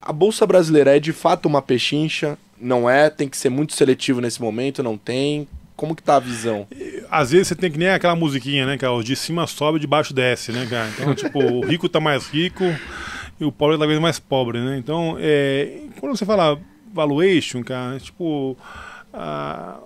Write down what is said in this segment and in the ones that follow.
A Bolsa Brasileira é de fato uma pechincha? Não é? Tem que ser muito seletivo nesse momento? Não tem? Como que tá a visão? Às vezes você tem que nem aquela musiquinha, né, cara? O de cima sobe, de baixo desce, né, cara? Então, tipo, o rico tá mais rico e o pobre tá vendo mais pobre, né? Então, é, quando você fala valuation, cara, tipo... A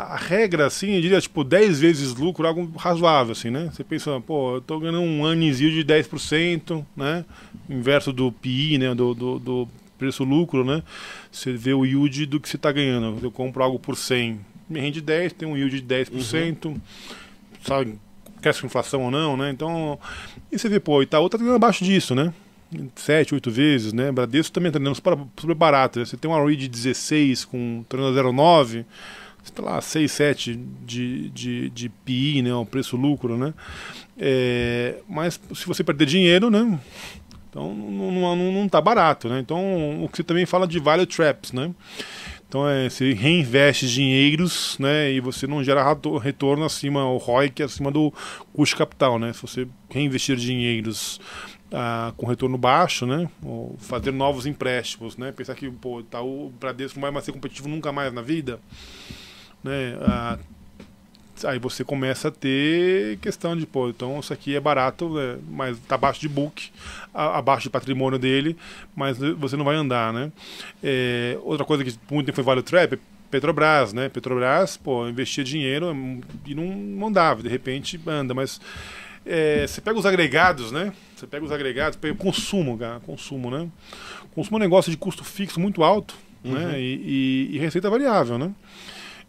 a regra, assim, eu diria, tipo, 10 vezes lucro, algo razoável, assim, né? Você pensa, pô, eu tô ganhando um anisio de 10%, né? Inverso do PI, né? Do, do, do preço-lucro, né? Você vê o yield do que você tá ganhando. Eu compro algo por 100, me rende 10, tem um yield de 10%, uhum. sabe? quer com inflação ou não, né? Então, e você vê, pô, Itaú tá ganhando abaixo disso, né? 7, 8 vezes, né? Bradesco também tá dando super barato. Né? Você tem uma ROI de 16 com 309, sei lá, 6, 7 de, de, de PI, né, um preço-lucro, né? É, mas se você perder dinheiro, né? Então não, não, não tá barato, né? Então o que você também fala de value traps, né? Então é, você reinveste dinheiros, né? E você não gera retorno acima, o ROIC acima do custo capital, né? Se você reinvestir dinheiros ah, com retorno baixo, né? Ou fazer novos empréstimos, né? Pensar que pô, tá, o Bradesco não vai mais ser competitivo nunca mais na vida né? A, aí você começa a ter questão de, pô, então isso aqui é barato, né? mas tá abaixo de book, a, abaixo de patrimônio dele, mas você não vai andar, né? É, outra coisa que muito tempo foi Vale Trap, Petrobras, né? Petrobras, pô, investia dinheiro e não andava, de repente anda, mas é, você pega os agregados, né? Você pega os agregados, pega o consumo, cara, consumo, né? Consumo é um negócio de custo fixo muito alto, né, uhum. né? E, e, e receita variável, né?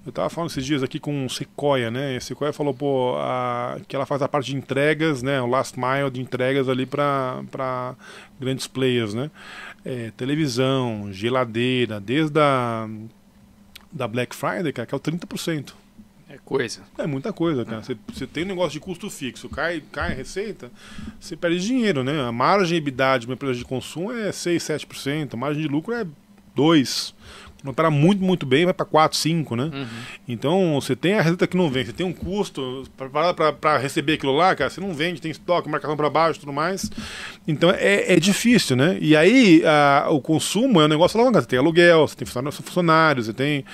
Eu tava falando esses dias aqui com Sequoia, né? A Sequoia falou pô, a, que ela faz a parte de entregas, né? O last mile de entregas ali para grandes players, né? É, televisão, geladeira, desde a da Black Friday, cara, que é o 30%. É coisa. É muita coisa, cara. Você, tem um negócio de custo fixo, cai, cai a receita, você perde dinheiro, né? A margem de EBITDA de uma empresa de consumo é 6, 7%, a margem de lucro é 2% para tá muito, muito bem, vai para 4, 5, né? Uhum. Então, você tem a receita que não vende, você tem um custo para receber aquilo lá, cara, você não vende, tem estoque, marcação para baixo tudo mais. Então, é, é difícil, né? E aí, a, o consumo é um negócio longo, você tem aluguel, você tem funcionários, você tem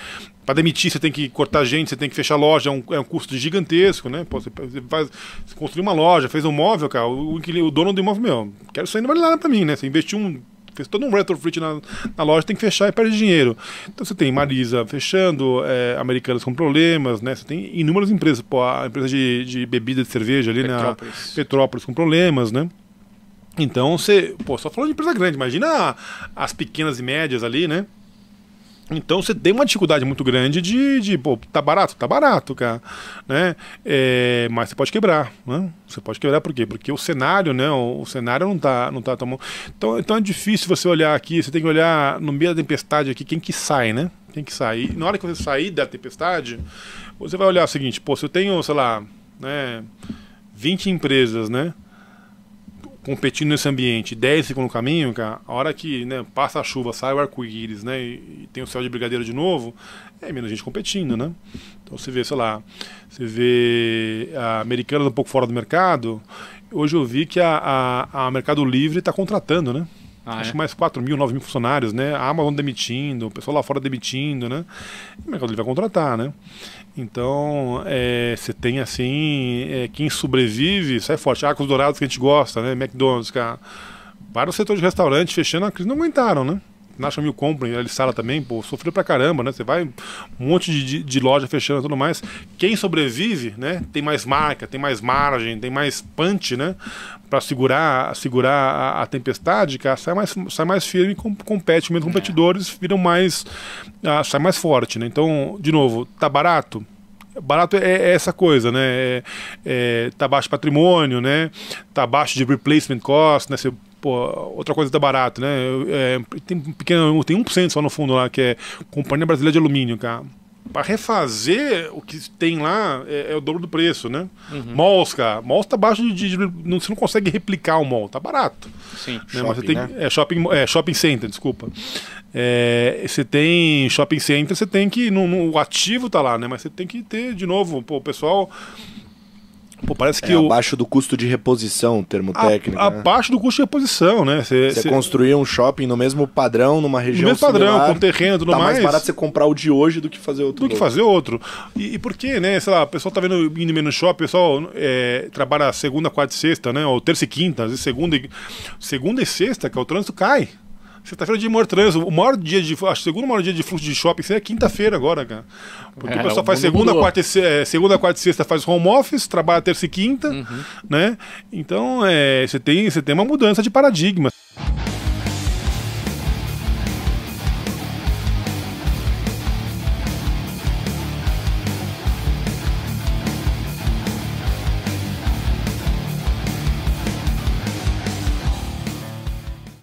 para demitir você tem que cortar gente, você tem que fechar loja, é um, é um custo gigantesco, né? Pô, você, faz, você construiu uma loja, fez um móvel, cara, o, o dono do imóvel, meu, quero isso aí não vale nada para mim, né? Você investiu um fez todo um retrofit na, na loja, tem que fechar e perde dinheiro. Então você tem Marisa fechando, é, Americanas com problemas, né? Você tem inúmeras empresas, pô, a empresa de, de bebida de cerveja ali Petrópolis. Petrópolis com problemas, né? Então você, pô, só falando de empresa grande, imagina as pequenas e médias ali, né? Então você tem uma dificuldade muito grande de, de pô, tá barato? Tá barato, cara. Né? É, mas você pode quebrar. Né? Você pode quebrar por quê? Porque o cenário, né? O, o cenário não tá, não tá tão Então, então é difícil você olhar aqui, você tem que olhar no meio da tempestade aqui, quem que sai, né? Quem que sai. E na hora que você sair da tempestade, você vai olhar o seguinte, pô, se eu tenho, sei lá, né, 20 empresas, né? competindo nesse ambiente, 10 segundos no caminho, cara, a hora que né, passa a chuva, sai o arco-íris, né, e, tem o céu de brigadeiro de novo, é menos gente competindo, né? Então você vê, sei lá, você vê a ah, americana um pouco fora do mercado, hoje eu vi que a, a, a Mercado Livre está contratando, né? Ah, acho é? mais 4 mil, 9 mil funcionários, né? A Amazon demitindo, o pessoal lá fora demitindo, né? o mercado livre vai contratar, né? Então, é, você é, tem assim, é, quem sobrevive sai é forte. Arcos Dourados que a gente gosta, né? McDonald's, cara. Para o setor de restaurante, fechando a crise, não aguentaram, né? Nacha Mil Company, sala também, pô, sofreu pra caramba, né? Você vai, um monte de, de loja fechando e tudo mais. Quem sobrevive, né? Tem mais marca, tem mais margem, tem mais punch, né? Pra segurar, segurar a, a tempestade, cara, sai mais, sai mais firme, com, compete, menos é. competidores viram mais, ah, sai mais forte, né? Então, de novo, tá barato? barato é, é, essa coisa, né? É, é, tá baixo patrimônio, né? Tá baixo de replacement cost, né? Você pô, outra coisa tá barato, né? É, tem, pequeno, tem 1% só no fundo lá, que é Companhia Brasileira de Alumínio, cara. para refazer o que tem lá é, é o dobro do preço, né? Uhum. Mols, cara. Mols tá baixo de, de, de. não, você não consegue replicar o mol tá barato. Sim, né? shopping, Mas você tem, né? é, shopping, é, shopping center, desculpa. É, você tem shopping center, você tem que. No, no, o ativo tá lá, né? Mas você tem que ter, de novo, pô, o pessoal Pô, parece é, que é, o... abaixo do custo de reposição, termo a, técnico. Né? Abaixo do custo de reposição, né? Você cê... construir um shopping no mesmo padrão, numa região. No mesmo similar, padrão, com terreno não tudo tá mais. mais barato você comprar o de hoje do que fazer outro. Do que fazer outro. E, e por que, né? Sei lá, o pessoal tá vendo indo menos shopping, o pessoal é, trabalha segunda, quarta e sexta, né? Ou terça e quinta, às vezes segunda e, segunda e sexta, que é o trânsito cai. Sexta-feira é o dia maior trânsito. O maior dia de. Acho segundo maior dia de fluxo de shopping é quinta-feira agora, cara. Porque é, o pessoal faz segunda quarta, e, é, segunda, quarta e sexta faz home office, trabalha terça e quinta, uhum. né? Então, é, você tem, você tem uma mudança de paradigma.